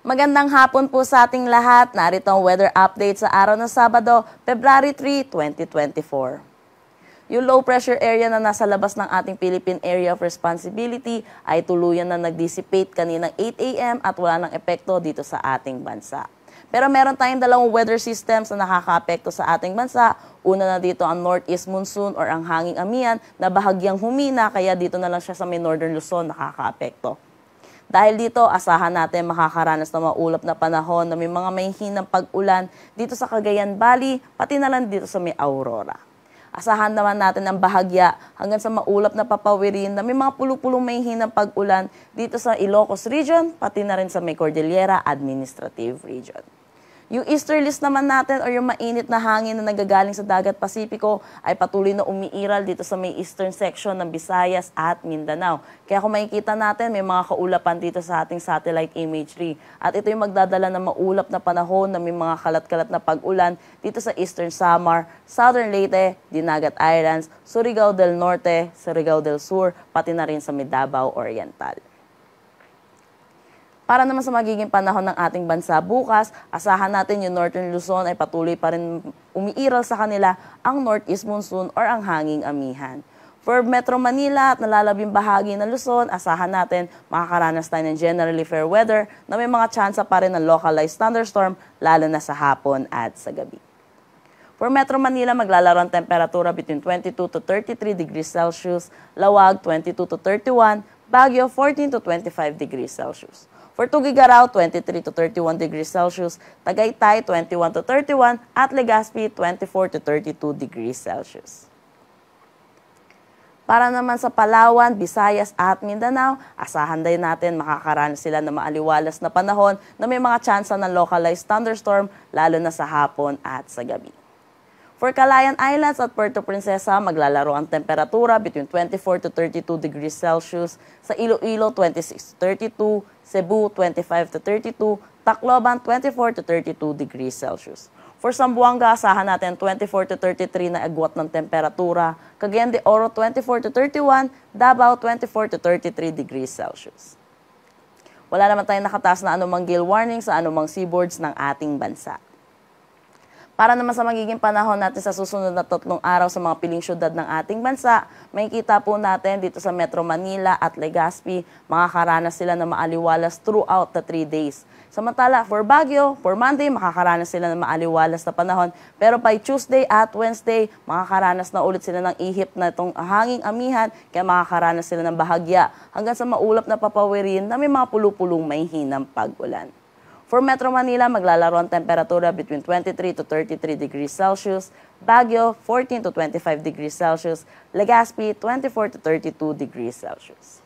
Magandang hapon po sa ating lahat. Narito ang weather update sa araw ng Sabado, February 3, 2024. Yung low pressure area na nasa labas ng ating Philippine Area of Responsibility ay tuluyan na nag-dissipate kaninang 8 a.m. at wala ng epekto dito sa ating bansa. Pero meron tayong dalawang weather systems na nakakaapekto sa ating bansa. Una na dito ang northeast monsoon or ang hanging amian na bahagyang humina kaya dito na lang siya sa may northern Luzon nakakaapekto. Dahil dito, asahan natin makakaranas ng maulap na panahon na may mga mahihinang pag-ulan dito sa Cagayan Valley, pati na lang dito sa may Aurora. Asahan naman natin ang bahagya hanggang sa maulap na papawirin na may mga pulupulong may hinang pag-ulan dito sa Ilocos Region, pati na rin sa may Cordillera Administrative Region. Yung easterlies naman natin or yung mainit na hangin na nagagaling sa dagat Pasipiko ay patuloy na umiiral dito sa may eastern section ng Visayas at Mindanao. Kaya kung makikita natin, may mga kaulapan dito sa ating satellite imagery. At ito yung magdadala ng maulap na panahon na may mga kalat-kalat na pag-ulan dito sa eastern Samar, southern Leyte, Dinagat Islands, Surigao del Norte, Surigao del Sur, pati na rin sa Mindanao Oriental. Para naman sa magiging panahon ng ating bansa bukas, asahan natin yung Northern Luzon ay patuloy pa rin umiiral sa kanila ang northeast monsoon or ang hanging amihan. For Metro Manila at nalalabing bahagi ng Luzon, asahan natin makakaranas tayo ng generally fair weather na may mga tsansa pa rin ng localized thunderstorm lalo na sa hapon at sa gabi. For Metro Manila, maglalaro ang temperatura between 22 to 33 degrees Celsius, Lawag 22 to 31, Baguio 14 to 25 degrees Celsius. Porto Gigaraw, 23 to 31 degrees Celsius. Tagaytay, 21 to 31. At Legazpi, 24 to 32 degrees Celsius. Para naman sa Palawan, Visayas at Mindanao, asahan din natin makakaranas sila ng maaliwalas na panahon na may mga tsansa ng localized thunderstorm lalo na sa hapon at sa gabi. For Calayan Islands at Puerto Princesa, maglalaro ang temperatura between 24 to 32 degrees Celsius. Sa Iloilo, 26 to 32. Cebu, 25 to 32. Tacloban, 24 to 32 degrees Celsius. For Sambuanga, asahan natin 24 to 33 na agwat ng temperatura. Cagayan de Oro, 24 to 31. Davao, 24 to 33 degrees Celsius. Wala naman tayong nakataas na anumang gale warning sa anumang seaboards ng ating bansa. Para naman sa magiging panahon natin sa susunod na tatlong araw sa mga piling syudad ng ating bansa, makikita po natin dito sa Metro Manila at Legazpi, makakaranas sila ng maaliwalas throughout the 3 days. Samantala, for Baguio, for Monday, makakaranas sila ng maaliwalas na panahon. Pero by Tuesday at Wednesday, makakaranas na ulit sila ng ihip na itong hanging amihan, kaya makakaranas sila ng bahagya. Hanggang sa maulap na papawirin na may mga pulupulong may hinang pagulan. For Metro Manila, maglalaro ang temperatura between 23 to 33 degrees Celsius, Baguio 14 to 25 degrees Celsius, Legazpi 24 to 32 degrees Celsius.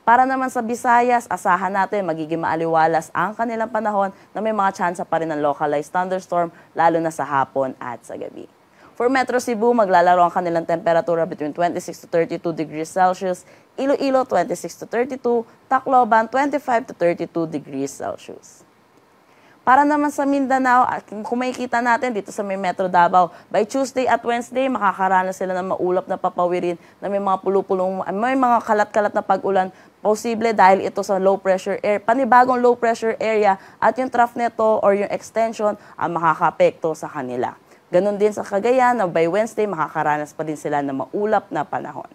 Para naman sa Visayas, asahan natin magiging maaliwalas ang kanilang panahon na may mga tsansa pa rin ng localized thunderstorm lalo na sa hapon at sa gabi. For Metro Cebu, maglalaro ang kanilang temperatura between 26 to 32 degrees Celsius, Iloilo 26 to 32, Tacloban 25 to 32 degrees Celsius. Para naman sa Mindanao, kung makikita natin dito sa may Metro Davao, by Tuesday at Wednesday, makakaranas sila ng maulap na papawirin na may mga pulupulong, may mga kalat-kalat na pag-ulan posible dahil ito sa low pressure air, panibagong low pressure area at yung trough neto or yung extension ang makakapekto sa kanila. Ganon din sa Cagayan na by Wednesday makakaranas pa din sila ng maulap na panahon.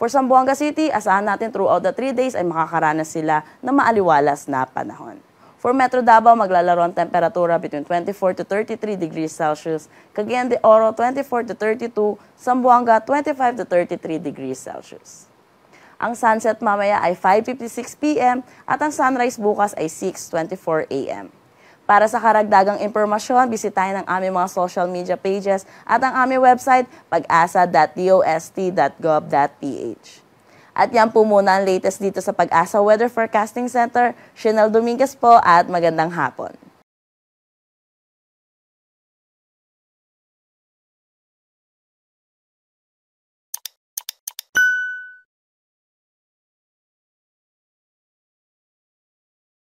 For Sambuanga City, asahan natin throughout the 3 days ay makakaranas sila ng maaliwalas na panahon. For Metro Davao, maglalaro ang temperatura between 24 to 33 degrees Celsius. Cagayan de Oro, 24 to 32. Sambuanga, 25 to 33 degrees Celsius. Ang sunset mamaya ay 5.56 p.m. at ang sunrise bukas ay 6.24 a.m. Para sa karagdagang impormasyon, bisitahin ang aming mga social media pages at ang aming website pagasa.dost.gov.ph. At yan po muna ang latest dito sa Pag-asa Weather Forecasting Center. Chanel Dominguez po at magandang hapon.